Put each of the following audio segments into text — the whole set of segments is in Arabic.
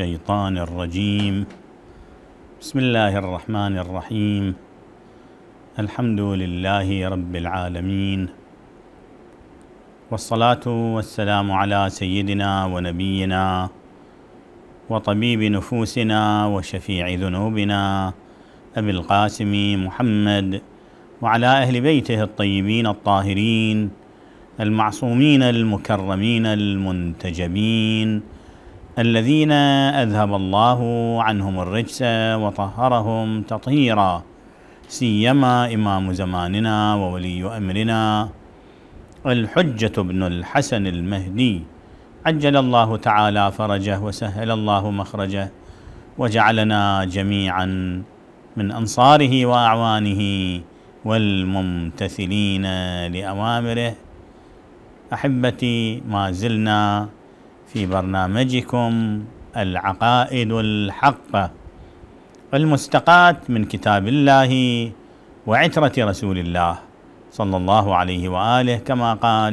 الشيطان الرجيم بسم الله الرحمن الرحيم الحمد لله رب العالمين والصلاه والسلام على سيدنا ونبينا وطبيب نفوسنا وشفيع ذنوبنا ابي القاسم محمد وعلى اهل بيته الطيبين الطاهرين المعصومين المكرمين المنتجبين الذين اذهب الله عنهم الرجس وطهرهم تطهيرا سيما امام زماننا وولي امرنا الحجه بن الحسن المهدي عجل الله تعالى فرجه وسهل الله مخرجه وجعلنا جميعا من انصاره واعوانه والممتثلين لاوامره احبتي ما زلنا في برنامجكم العقائد الحقة المستقاة من كتاب الله وعترة رسول الله صلى الله عليه وآله كما قال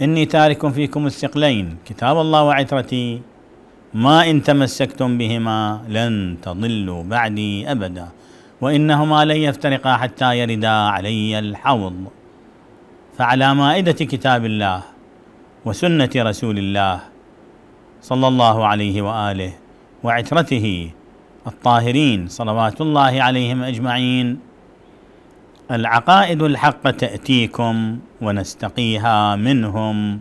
إني تارك فيكم الثقلين كتاب الله وعترتي ما إن تمسكتم بهما لن تضلوا بعدي أبدا وإنهما لن يفترقا حتى يردا علي الحوض فعلى مائدة كتاب الله وسنه رسول الله صلى الله عليه واله وعترته الطاهرين صلوات الله عليهم اجمعين العقائد الحق تاتيكم ونستقيها منهم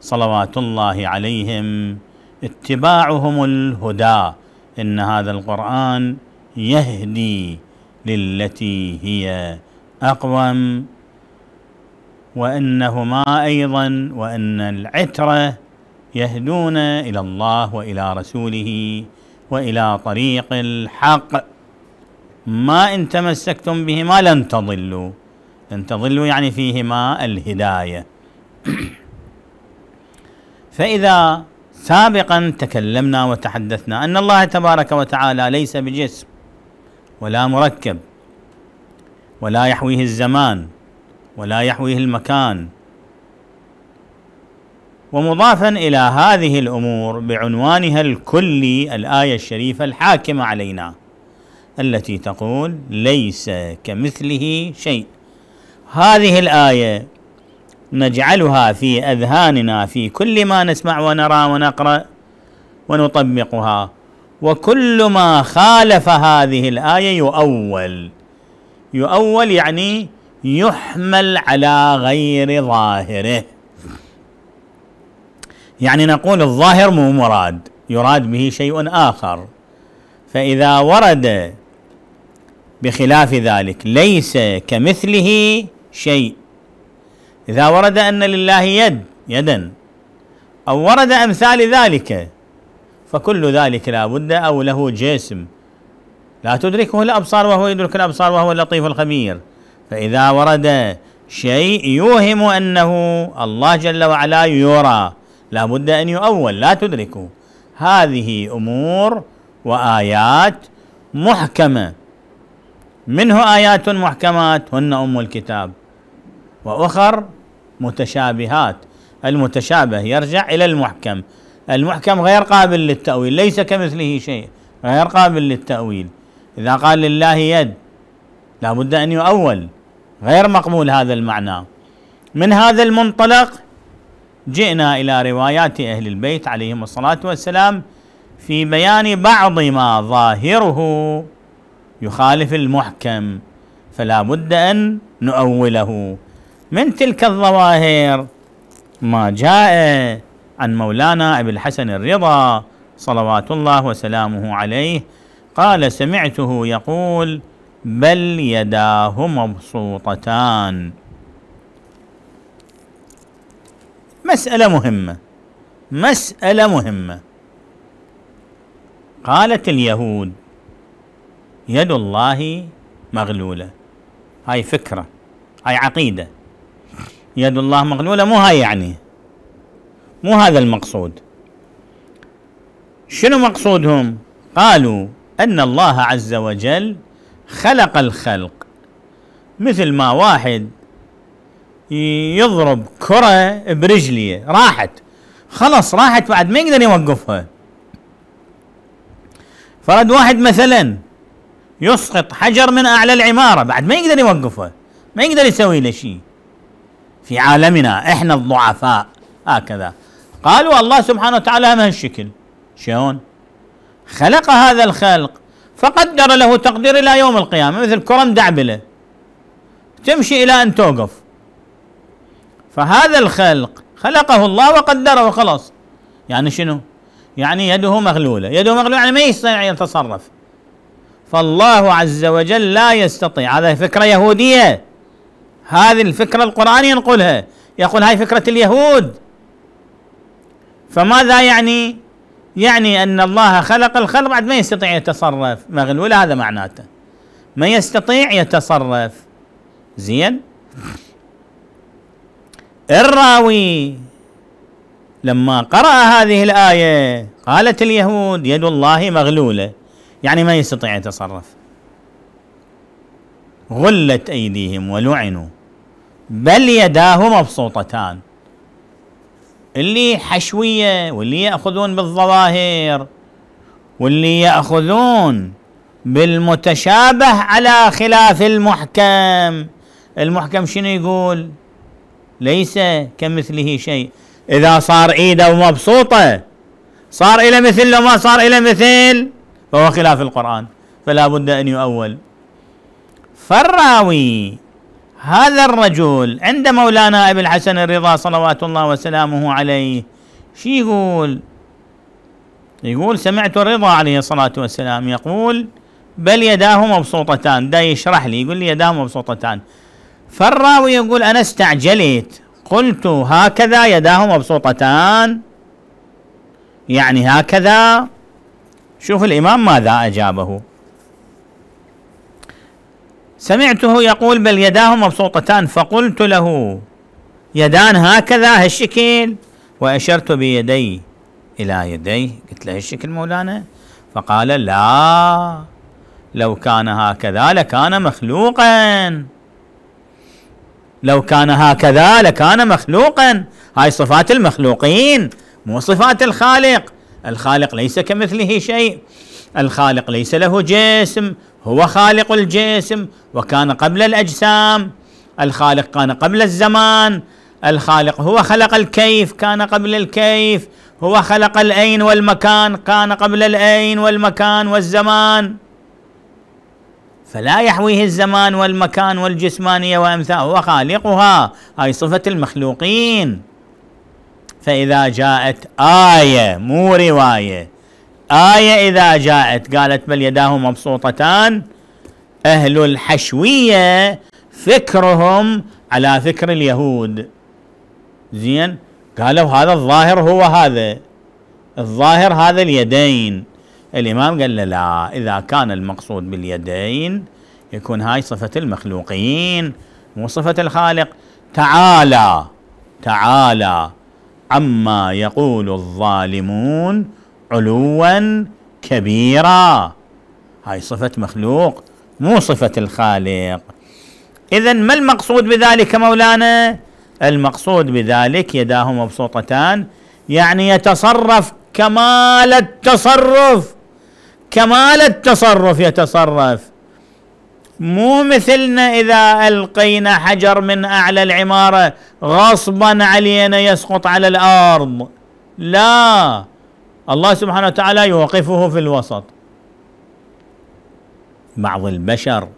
صلوات الله عليهم اتباعهم الهدى ان هذا القران يهدي للتي هي اقوم وانهما ايضا وان العتر يهدون الى الله والى رسوله والى طريق الحق ما ان تمسكتم بهما لن تضلوا لن تضلوا يعني فيهما الهدايه فاذا سابقا تكلمنا وتحدثنا ان الله تبارك وتعالى ليس بجسم ولا مركب ولا يحويه الزمان ولا يحويه المكان ومضافا الى هذه الامور بعنوانها الكلي الايه الشريفه الحاكمه علينا التي تقول ليس كمثله شيء هذه الايه نجعلها في اذهاننا في كل ما نسمع ونرى ونقرا ونطبقها وكل ما خالف هذه الايه يؤول يؤول يعني يحمل على غير ظاهره يعني نقول الظاهر مو مراد يراد به شيء آخر فإذا ورد بخلاف ذلك ليس كمثله شيء إذا ورد أن لله يد يدا أو ورد أمثال ذلك فكل ذلك لا بد أو له جسم لا تدركه الأبصار وهو يدرك الأبصار وهو اللطيف الخبير فإذا ورد شيء يوهم أنه الله جل وعلا يرى لا بد أن يؤول لا تدركه هذه أمور وآيات محكمة منه آيات محكمات هن أم الكتاب وأخر متشابهات المتشابه يرجع إلى المحكم المحكم غير قابل للتأويل ليس كمثله شيء غير قابل للتأويل إذا قال لله يد لابد أن يؤول غير مقبول هذا المعنى من هذا المنطلق جئنا إلى روايات أهل البيت عليهم الصلاة والسلام في بيان بعض ما ظاهره يخالف المحكم فلا بد أن نؤوله من تلك الظواهر ما جاء عن مولانا أبي الحسن الرضا صلوات الله وسلامه عليه قال سمعته يقول بل يداه مبسوطتان مسألة مهمة مسألة مهمة قالت اليهود يد الله مغلولة هاي فكرة هاي عقيدة يد الله مغلولة مو هاي يعني مو هذا المقصود شنو مقصودهم قالوا أن الله عز وجل خلق الخلق مثل ما واحد يضرب كرة برجليه راحت خلص راحت بعد ما يقدر يوقفها فرد واحد مثلا يسقط حجر من اعلى العماره بعد ما يقدر يوقفه ما يقدر يسوي له شيء في عالمنا احنا الضعفاء هكذا قالوا الله سبحانه وتعالى من هالشكل شلون خلق هذا الخلق فقدر له تقدير إلى يوم القيامة مثل كرم دعبلة تمشي إلى أن توقف فهذا الخلق خلقه الله وقدره وخلاص يعني شنو يعني يده مغلولة يده مغلولة يعني ما يستطيع ان يتصرف فالله عز وجل لا يستطيع هذا فكرة يهودية هذه الفكرة القرآن ينقلها يقول هاي فكرة اليهود فماذا يعني يعني أن الله خلق الخلق بعد ما يستطيع يتصرف مغلول هذا معناته ما يستطيع يتصرف زين الراوي لما قرأ هذه الآية قالت اليهود يد الله مغلولة يعني ما يستطيع يتصرف غلت أيديهم ولعنوا بل يداه مبسوطتان اللي حشويه واللي ياخذون بالظواهر واللي ياخذون بالمتشابه على خلاف المحكم المحكم شنو يقول ليس كمثله شيء اذا صار ايده مبسوطه صار الى مثل لو ما صار الى مثل فهو خلاف القران فلا بد ان يؤول فالراوي هذا الرجل عند مولانا ابي الحسن الرضا صلوات الله وسلامه عليه شو يقول؟ يقول سمعت الرضا عليه الصلاه والسلام يقول بل يداه مبسوطتان دا يشرح لي يقول لي يداه مبسوطتان فالراوي يقول انا استعجلت قلت هكذا يداه مبسوطتان يعني هكذا شوف الامام ماذا اجابه سمعته يقول بل يداه مبسوطتان فقلت له يدان هكذا هالشكل وأشرت بيدي إلى يديه قلت له هالشكل مولانا فقال لا لو كان هكذا لكان مخلوقا لو كان هكذا لكان مخلوقا هاي صفات المخلوقين مو صفات الخالق الخالق ليس كمثله شيء الخالق ليس له جسم هو خالق الجسم وكان قبل الاجسام الخالق كان قبل الزمان الخالق هو خلق الكيف كان قبل الكيف هو خلق الاين والمكان كان قبل الاين والمكان والزمان فلا يحويه الزمان والمكان والجسمانيه وامثال هو خالقها هاي صفه المخلوقين فاذا جاءت ايه مو روايه الآية إذا جاءت قالت بل يداه مبسوطتان أهل الحشوية فكرهم على فكر اليهود زين قالوا هذا الظاهر هو هذا الظاهر هذا اليدين الإمام قال له لا إذا كان المقصود باليدين يكون هاي صفة المخلوقين مو صفة الخالق تعالى تعالى عما يقول الظالمون علوا كبيرا هاي صفة مخلوق مو صفة الخالق إذا ما المقصود بذلك مولانا المقصود بذلك يداه مبسوطتان يعني يتصرف كمال التصرف كمال التصرف يتصرف مو مثلنا إذا ألقينا حجر من أعلى العمارة غصبا علينا يسقط على الأرض لا الله سبحانه وتعالى يوقفه في الوسط بعض البشر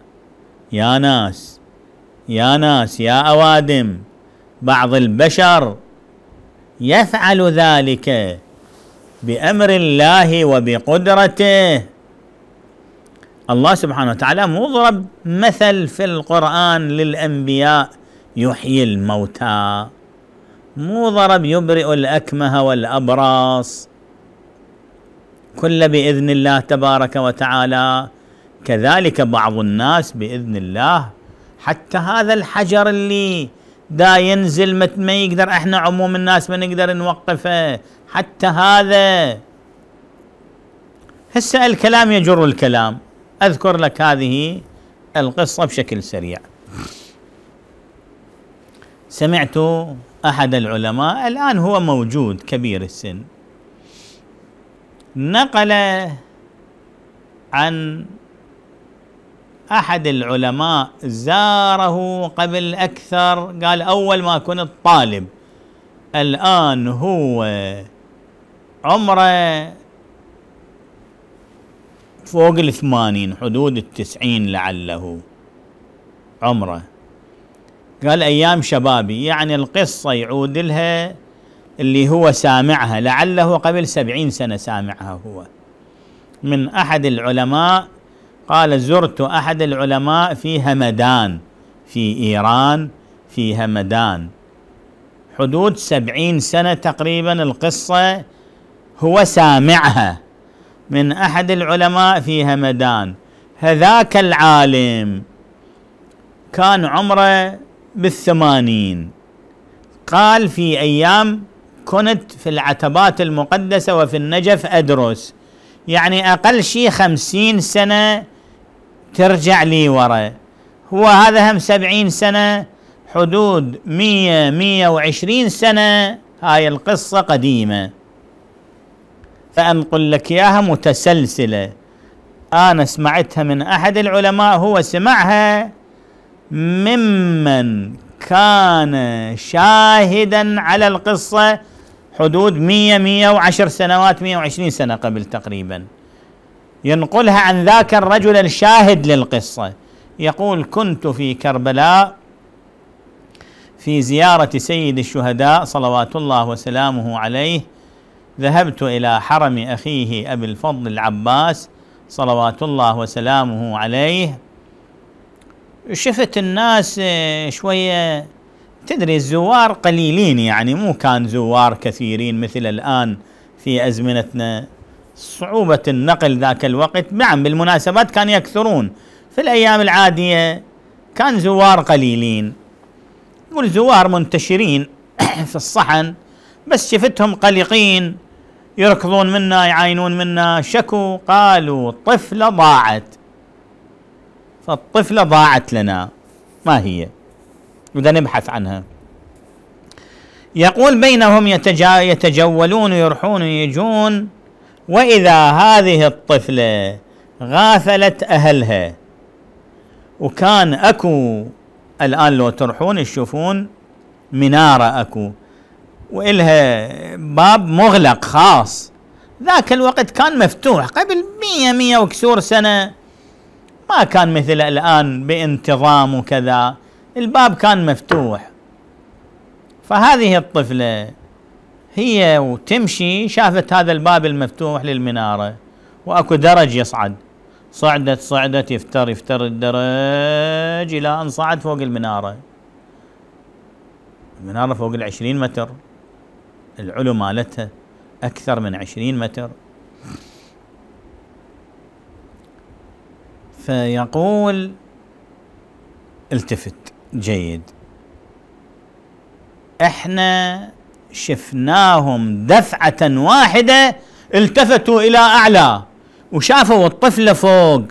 يا ناس يا ناس يا اوادم بعض البشر يفعل ذلك بامر الله وبقدرته الله سبحانه وتعالى مضرب مثل في القران للانبياء يحيي الموتى مو ضرب يبرئ الاكمه والابراص كل باذن الله تبارك وتعالى كذلك بعض الناس باذن الله حتى هذا الحجر اللي دا ينزل ما يقدر احنا عموم الناس ما نقدر نوقفه حتى هذا هسه الكلام يجر الكلام اذكر لك هذه القصه بشكل سريع سمعت احد العلماء الان هو موجود كبير السن نقل عن احد العلماء زاره قبل اكثر قال اول ما كنت طالب الان هو عمره فوق الثمانين حدود التسعين لعله عمره قال ايام شبابي يعني القصه يعود لها اللي هو سامعها لعله قبل سبعين سنة سامعها هو من أحد العلماء قال زرت أحد العلماء في همدان في إيران في همدان حدود سبعين سنة تقريبا القصة هو سامعها من أحد العلماء في همدان هذاك العالم كان عمره بالثمانين قال في أيام كنت في العتبات المقدسة وفي النجف أدرس يعني أقل شيء خمسين سنة ترجع لي ورا هو هذا هم سبعين سنة حدود مية مية وعشرين سنة هاي القصة قديمة فأنقل لك إياها متسلسلة أنا سمعتها من أحد العلماء هو سمعها ممن كان شاهدا على القصه حدود 100 110 سنوات 120 سنة قبل تقريبا ينقلها عن ذاك الرجل الشاهد للقصة يقول كنت في كربلاء في زيارة سيد الشهداء صلوات الله وسلامه عليه ذهبت إلى حرم أخيه أبي الفضل العباس صلوات الله وسلامه عليه شفت الناس شوية تدري الزوار قليلين يعني مو كان زوار كثيرين مثل الآن في أزمنتنا صعوبة النقل ذاك الوقت نعم بالمناسبات كانوا يكثرون في الأيام العادية كان زوار قليلين يقول زوار منتشرين في الصحن بس شفتهم قلقين يركضون منا يعاينون منا شكوا قالوا طفلة ضاعت فالطفلة ضاعت لنا ما هي بدنا نبحث عنها يقول بينهم يتجا يتجولون ويرحون يجون وإذا هذه الطفلة غافلت أهلها وكان أكو الآن لو ترحون تشوفون منارة أكو وإلها باب مغلق خاص ذاك الوقت كان مفتوح قبل مية مية وكسور سنة ما كان مثل الآن بانتظام وكذا الباب كان مفتوح فهذه الطفلة هي وتمشي شافت هذا الباب المفتوح للمنارة وأكو درج يصعد صعدت صعدت يفتر يفتر الدرج إلى أن صعد فوق المنارة المنارة فوق العشرين متر العلو مالتها أكثر من عشرين متر فيقول التفت جيد احنا شفناهم دفعة واحدة التفتوا إلى أعلى وشافوا الطفلة فوق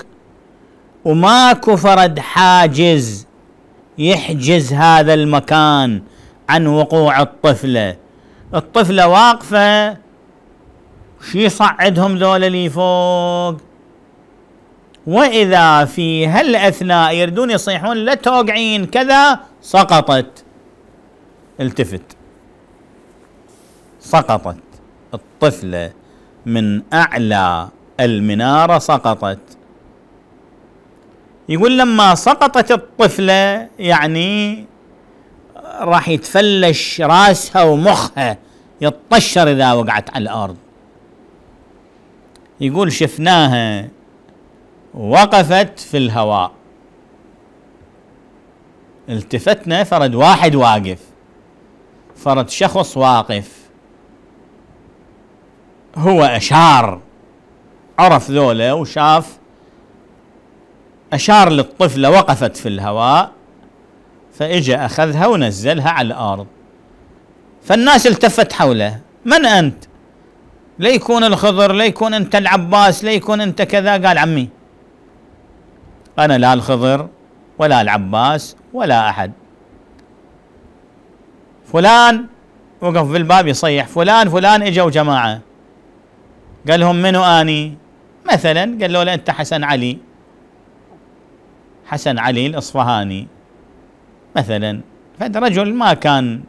وماكو فرد حاجز يحجز هذا المكان عن وقوع الطفلة الطفلة واقفة شي صعدهم ذول اللي فوق واذا في هالاثناء يردون يصيحون لا توقعين كذا سقطت التفت سقطت الطفله من اعلى المناره سقطت يقول لما سقطت الطفله يعني راح يتفلش راسها ومخها يتطشر اذا وقعت على الارض يقول شفناها وقفت في الهواء التفتنا فرد واحد واقف فرد شخص واقف هو أشار عرف ذولا وشاف أشار للطفلة وقفت في الهواء فإجا أخذها ونزلها على الأرض فالناس التفت حوله من أنت؟ ليكون الخضر ليكون أنت العباس ليكون أنت كذا قال عمي أنا لا الخضر ولا العباس ولا أحد فلان وقف في الباب يصيح فلان فلان اجوا جماعة قال لهم منو أني مثلا قال له أنت حسن علي حسن علي الإصفهاني مثلا رجل ما كان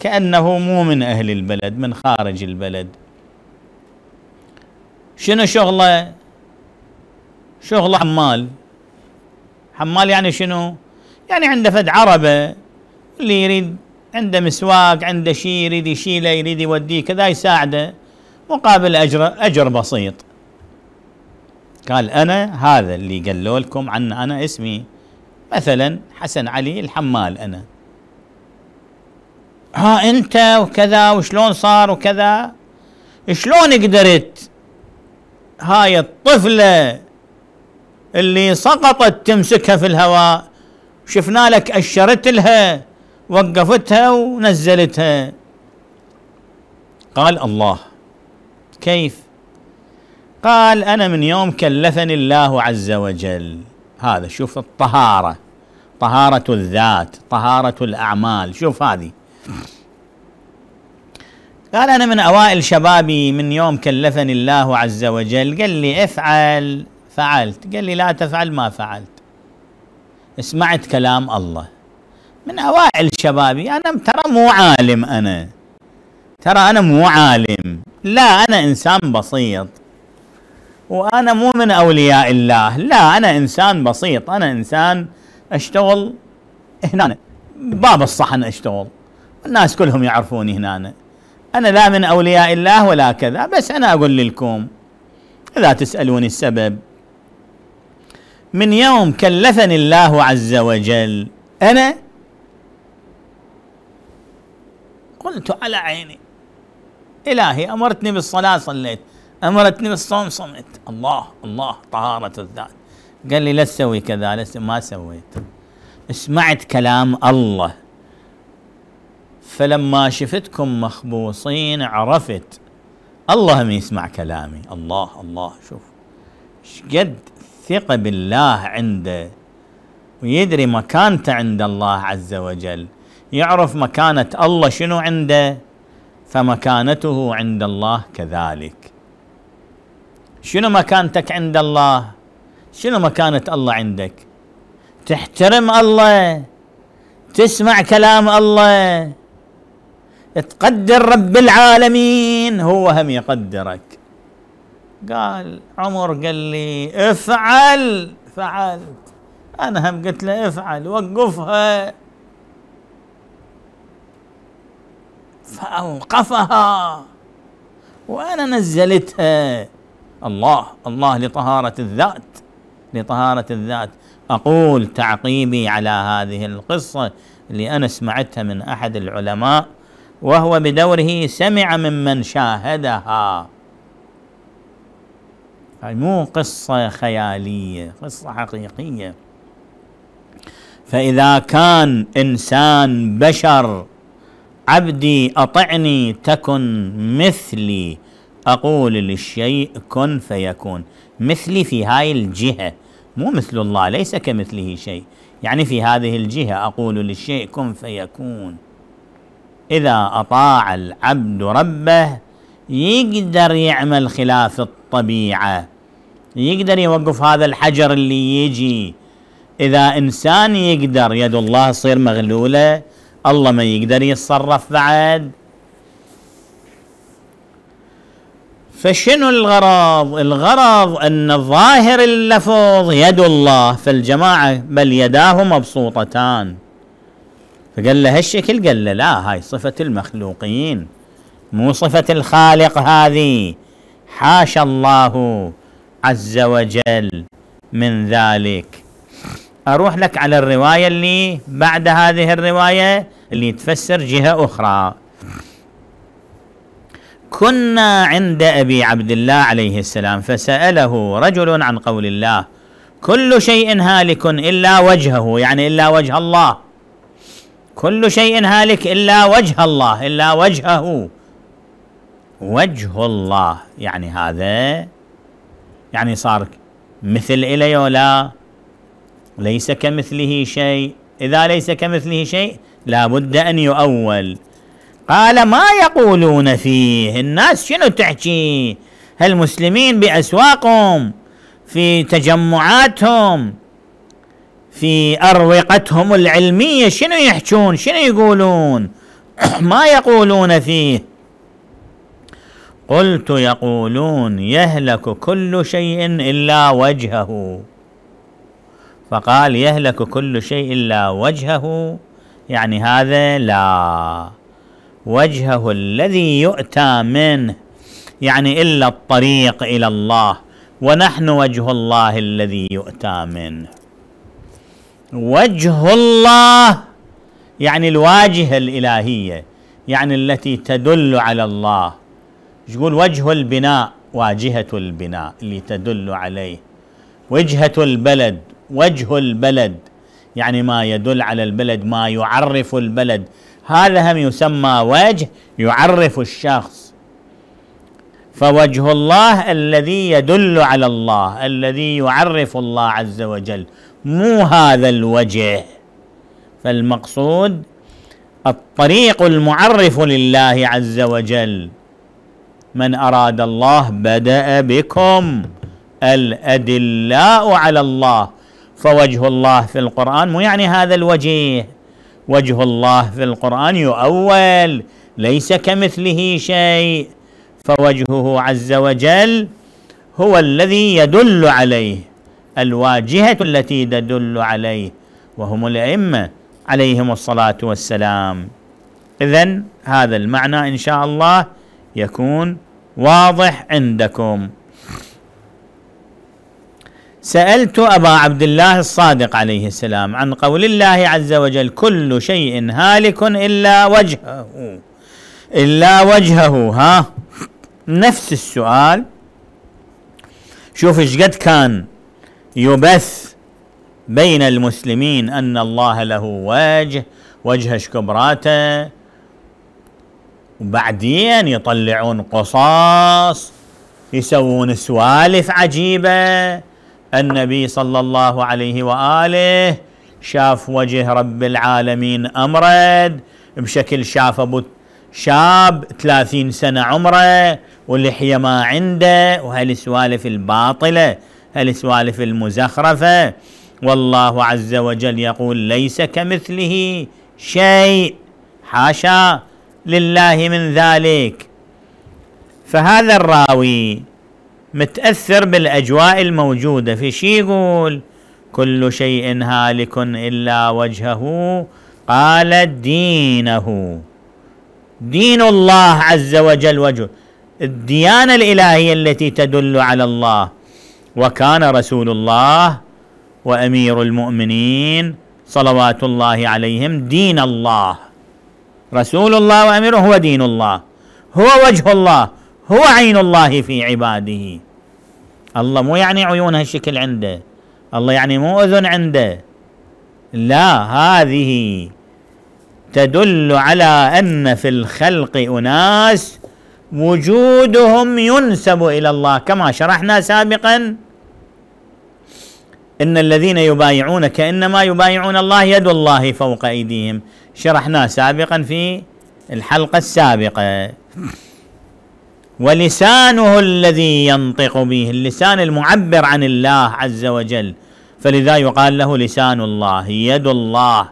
كأنه مو من أهل البلد من خارج البلد شنو شغله شغله عمال حمال يعني شنو يعني عنده فد عربة اللي يريد عنده مسواك عنده شيء يريد يشيله يريد يوديه كذا يساعده مقابل أجر أجر بسيط قال أنا هذا اللي قالوا لكم عن أنا اسمي مثلا حسن علي الحمال أنا ها أنت وكذا وشلون صار وكذا شلون قدرت هاي الطفلة اللي سقطت تمسكها في الهواء شفنا لك أشرت لها وقفتها ونزلتها قال الله كيف قال أنا من يوم كلفني الله عز وجل هذا شوف الطهارة طهارة الذات طهارة الأعمال شوف هذه قال أنا من أوائل شبابي من يوم كلفني الله عز وجل قال لي افعل فعلت قال لي لا تفعل ما فعلت سمعت كلام الله من أوائل شبابي أنا ترى مو عالم أنا ترى أنا مو عالم لا أنا إنسان بسيط وأنا مو من أولياء الله لا أنا إنسان بسيط أنا إنسان أشتغل هنا باب الصحن أشتغل الناس كلهم يعرفوني هنا أنا لا من أولياء الله ولا كذا بس أنا أقول لكم إذا تسألوني السبب من يوم كلفني الله عز وجل أنا قلت على عيني إلهي أمرتني بالصلاة صليت أمرتني بالصوم صمت الله الله طهارة الذات قال لي لا تسوي كذا لست ما سويت سمعت كلام الله فلما شفتكم مخبوصين عرفت الله ما يسمع كلامي الله الله شوف شقد الثقة بالله عنده ويدري مكانته عند الله عز وجل يعرف مكانة الله شنو عنده فمكانته عند الله كذلك شنو مكانتك عند الله شنو مكانة الله عندك تحترم الله تسمع كلام الله تقدر رب العالمين هو هم يقدرك قال عمر قال لي افعل فعلت انا هم قلت له افعل وقفها فاوقفها وانا نزلتها الله الله لطهاره الذات لطهاره الذات اقول تعقيبي على هذه القصه اللي انا سمعتها من احد العلماء وهو بدوره سمع ممن شاهدها هاي مو قصة خيالية قصة حقيقية فإذا كان إنسان بشر عبدي أطعني تكن مثلي أقول للشيء كن فيكون مثلي في هاي الجهة مو مثل الله ليس كمثله شيء يعني في هذه الجهة أقول للشيء كن فيكون إذا أطاع العبد ربه يقدر يعمل خلاف الطاعة الطبيعه يقدر يوقف هذا الحجر اللي يجي اذا انسان يقدر يد الله تصير مغلوله الله ما يقدر يتصرف بعد فشنو الغرض الغرض ان ظاهر اللفظ يد الله فالجماعه بل يداه مبسوطتان فقال له هالشكل قال له لا هاي صفه المخلوقين مو صفه الخالق هذه حاشا الله عز وجل من ذلك اروح لك على الروايه اللي بعد هذه الروايه اللي تفسر جهه اخرى كنا عند ابي عبد الله عليه السلام فساله رجل عن قول الله كل شيء هالك الا وجهه يعني الا وجه الله كل شيء هالك الا وجه الله الا وجهه وجه الله يعني هذا يعني صار مثل إلي ولا ليس كمثله شيء إذا ليس كمثله شيء لا بد أن يؤول قال ما يقولون فيه الناس شنو تحكي المسلمين بأسواقهم في تجمعاتهم في أروقتهم العلمية شنو يحجون شنو يقولون ما يقولون فيه قلت يقولون يهلك كل شيء إلا وجهه فقال يهلك كل شيء إلا وجهه يعني هذا لا وجهه الذي يؤتى منه يعني إلا الطريق إلى الله ونحن وجه الله الذي يؤتى منه وجه الله يعني الواجهة الإلهية يعني التي تدل على الله يقول وجه البناء واجهة البناء اللي تدل عليه وجهة البلد وجه البلد يعني ما يدل على البلد ما يعرف البلد هذا هم يسمى وجه يعرف الشخص فوجه الله الذي يدل على الله الذي يعرف الله عز وجل مو هذا الوجه فالمقصود الطريق المعرف لله عز وجل من أراد الله بدأ بكم الأدلاء على الله فوجه الله في القرآن مو يعني هذا الوجه وجه الله في القرآن يؤول ليس كمثله شيء فوجهه عز وجل هو الذي يدل عليه الواجهة التي تدل عليه وهم الأئمة عليهم الصلاة والسلام إذا هذا المعنى إن شاء الله يكون واضح عندكم سألت أبا عبد الله الصادق عليه السلام عن قول الله عز وجل كل شيء هالك إلا وجهه إلا وجهه ها نفس السؤال شوف ايش قد كان يبث بين المسلمين أن الله له وجه وجه شكبراته وبعدين يطلعون قصاص يسوون سوالف عجيبه النبي صلى الله عليه واله شاف وجه رب العالمين امرد بشكل شاف ابو شاب ثلاثين سنة عمره ولحية ما عنده وهالسوالف الباطلة هالسوالف المزخرفة والله عز وجل يقول ليس كمثله شيء حاشا لله من ذلك فهذا الراوي متأثر بالأجواء الموجودة في شي يقول كل شيء هالك إلا وجهه قال دينه دين الله عز وجل وجه الديانة الإلهية التي تدل على الله وكان رسول الله وأمير المؤمنين صلوات الله عليهم دين الله رسول الله وأميره هو دين الله هو وجه الله هو عين الله في عباده الله مو يعني عيون هالشكل عنده الله يعني مو أذن عنده لا هذه تدل على أن في الخلق أناس وجودهم ينسب إلى الله كما شرحنا سابقا إن الذين يبايعونك إنما يبايعون الله يد الله فوق أيديهم شرحناه سابقا في الحلقة السابقة ولسانه الذي ينطق به اللسان المعبر عن الله عز وجل فلذا يقال له لسان الله يد الله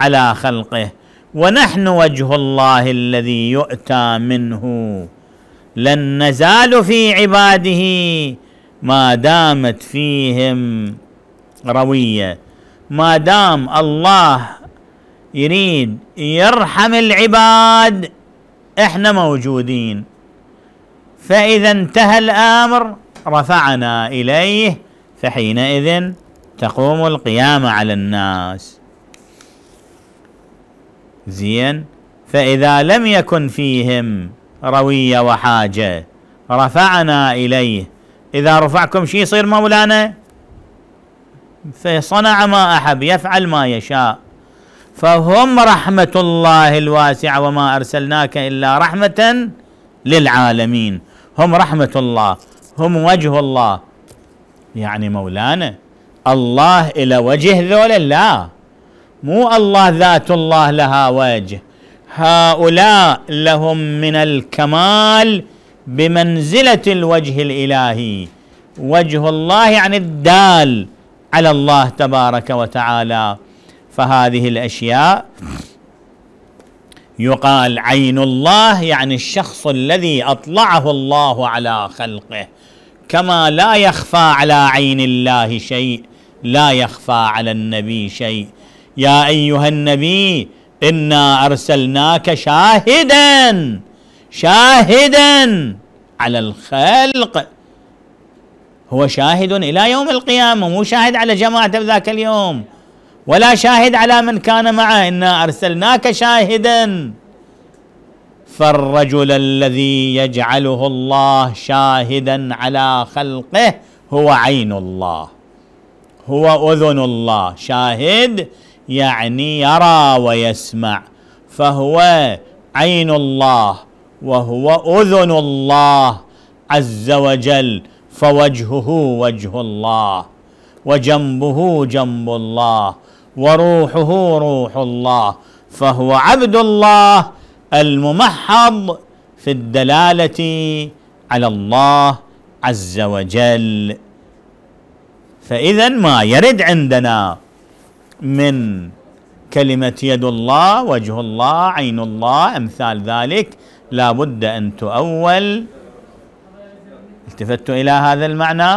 على خلقه ونحن وجه الله الذي يؤتى منه لن نزال في عباده ما دامت فيهم رويه ما دام الله يريد يرحم العباد احنا موجودين فإذا انتهى الأمر رفعنا إليه فحينئذ تقوم القيامة على الناس زين فإذا لم يكن فيهم روية وحاجة رفعنا إليه إذا رفعكم شيء يصير مولانا فصنع ما أحب يفعل ما يشاء فهم رحمة الله الواسعة وما أرسلناك إلا رحمة للعالمين هم رحمة الله هم وجه الله يعني مولانا الله إلى وجه ذولا لا مو الله ذات الله لها وجه هؤلاء لهم من الكمال بمنزلة الوجه الإلهي وجه الله يعني الدال على الله تبارك وتعالى فهذه الاشياء يقال عين الله يعني الشخص الذي اطلعه الله على خلقه كما لا يخفى على عين الله شيء لا يخفى على النبي شيء يا ايها النبي انا ارسلناك شاهدا شاهدا على الخلق هو شاهد الى يوم القيامه مو شاهد على جماعه ذاك اليوم ولا شاهد على من كان معه إنا أرسلناك شاهدا فالرجل الذي يجعله الله شاهدا على خلقه هو عين الله هو أذن الله شاهد يعني يرى ويسمع فهو عين الله وهو أذن الله عز وجل فوجهه وجه الله وجنبه جنب الله وروحه روح الله فهو عبد الله الممحض في الدلاله على الله عز وجل فاذا ما يرد عندنا من كلمه يد الله وجه الله عين الله امثال ذلك لا بد ان تؤول التفت الى هذا المعنى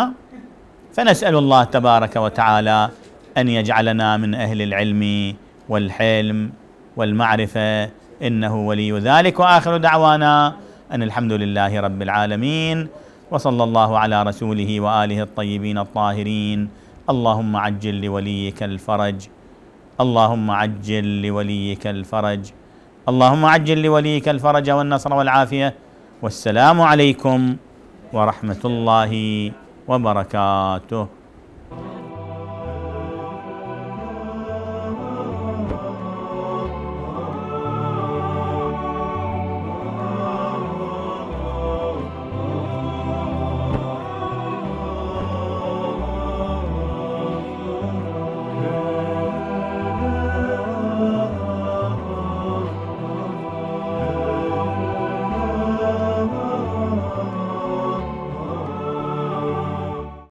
فنسال الله تبارك وتعالى ان يجعلنا من اهل العلم والحلم والمعرفه انه ولي ذلك واخر دعوانا ان الحمد لله رب العالمين وصلى الله على رسوله واله الطيبين الطاهرين اللهم عجل لوليك الفرج اللهم عجل لوليك الفرج اللهم عجل لوليك الفرج والنصر والعافيه والسلام عليكم ورحمه الله وبركاته